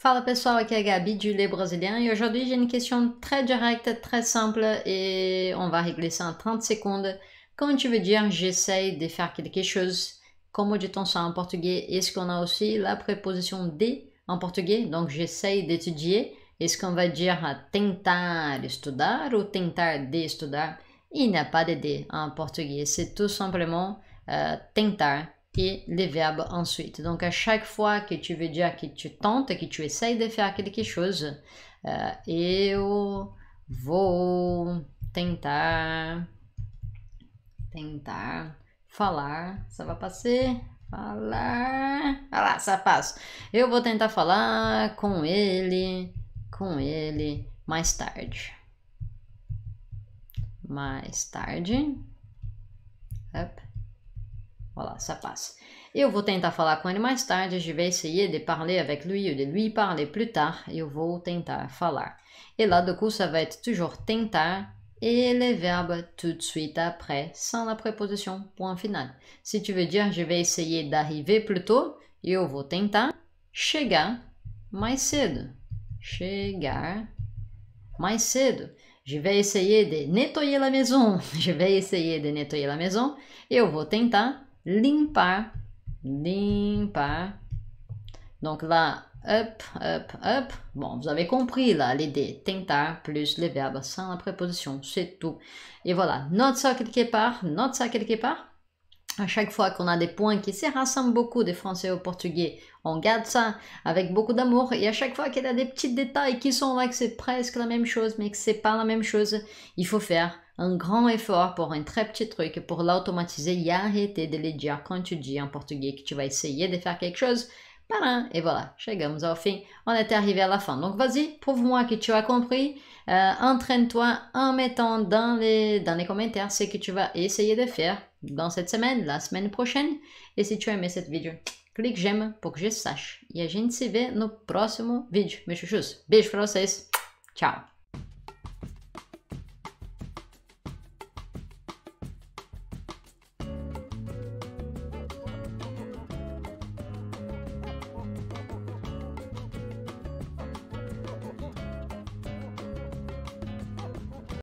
Fala pessoal, aqui Gabi du Les Brésilien Et aujourd'hui j'ai une question très directe, très simple et on va régler ça en 30 secondes. Quand tu veux dire j'essaye de faire quelque chose, comment dit-on ça en portugais Est-ce qu'on a aussi la préposition de en portugais Donc j'essaye d'étudier. Est-ce qu'on va dire tentar estudar ou tentar de estudar Il n'y a pas de DE en portugais, c'est tout simplement euh, tentar. et les verbes ensuite. Donc à chaque fois que tu veux dire que tu tentes, que tu essayes de faire quelque chose, euh, eu vou tentar, tentar falar, ça va passer falar, ah lá, ça passe. Eu vou tentar falar com ele, com ele mais tarde. Mais tarde. Up Voilà, ça passe. Eu vou tentar falar com ele mais tarde. Je vais essayer de parler avec lui ou de lui parler plus tard. Eu vou tentar falar. Et là, du coup, ça va être toujours tentar et les verbes tout de suite après, sans la préposition point final. Si tu veux dire je vais essayer d'arriver plus tôt, eu vou tentar chegar mais cedo. Chegar mais cedo. Je vais essayer de nettoyer la maison. Je vais essayer de nettoyer la maison. Eu vou tentar limpar, limpar. Donc là, up, up, up. Bon, vous avez compris là l'idée. Tentar plus les verbes sans la préposition, c'est tout. Et voilà, note ça quelque part, note ça quelque part. À chaque fois qu'on a des points qui se rassemblent beaucoup des français au portugais, on garde ça avec beaucoup d'amour. Et à chaque fois qu'il y a des petits détails qui sont là, que c'est presque la même chose, mais que c'est pas la même chose, il faut faire un grand effort pour un très petit truc, pour l'automatiser et arrêter de le dire quand tu dis en portugais que tu vas essayer de faire quelque chose. et voilà, chegamos ao fim. on est arrivé à la fin. Donc vas-y, prouve-moi que tu as compris, euh, entraîne-toi en mettant dans les, dans les commentaires ce que tu vas essayer de faire dans cette semaine, la semaine prochaine. Et si tu as aimé cette vidéo, clique j'aime pour que je sache. Et a gente se vê no próximo vídeo, meus chuchus. Beijo para vocês, tchau!